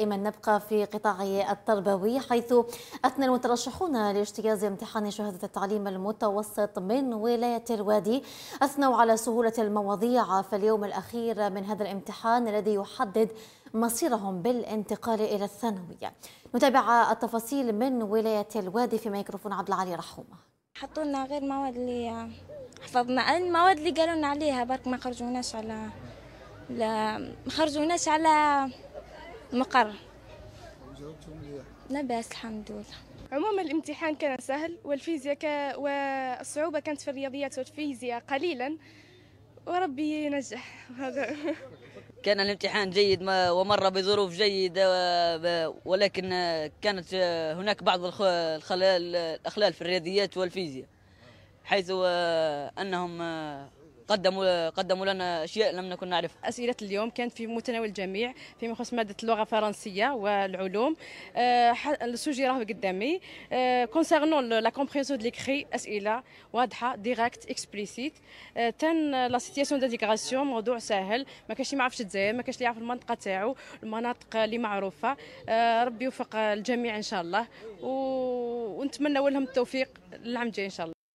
دائما نبقى في قطاع التربوي حيث اثنى المترشحون لاجتياز امتحان شهاده التعليم المتوسط من ولايه الوادي اثنوا على سهوله المواضيع في اليوم الاخير من هذا الامتحان الذي يحدد مصيرهم بالانتقال الى الثانويه. نتابع التفاصيل من ولايه الوادي في ميكروفون عبد العالي رحومه. حطوا لنا غير مواد اللي حفظنا المواد اللي قالوا لنا عليها برك ما خرجوناش على لا ما خرجوناش على مقر لاباس الحمد لله عموما الامتحان كان سهل والفيزياء ك... والصعوبة كانت في الرياضيات والفيزياء قليلا وربي ينجح كان الامتحان جيد ومر بظروف جيدة ولكن كانت هناك بعض الخلال الأخلال في الرياضيات والفيزياء حيث آه، أنهم آه، قدموا قدموا لنا اشياء لم نكن نعرفها. اسئله اليوم كانت في متناول الجميع فيما يخص ماده اللغه الفرنسيه والعلوم آه، السوجي راه قدامي كونسيرنون لا كومبريسيون دو ليكري اسئله واضحه ديريكت اكسبليسيت آه، تن لا سيتياسيون دو موضوع سهل ما كاينش اللي ما يعرفش الجزائر ما كاينش اللي يعرف المنطقه تاعو المناطق اللي معروفه آه، ربي يوفق الجميع ان شاء الله ونتمنى لهم التوفيق العام الجاي ان شاء الله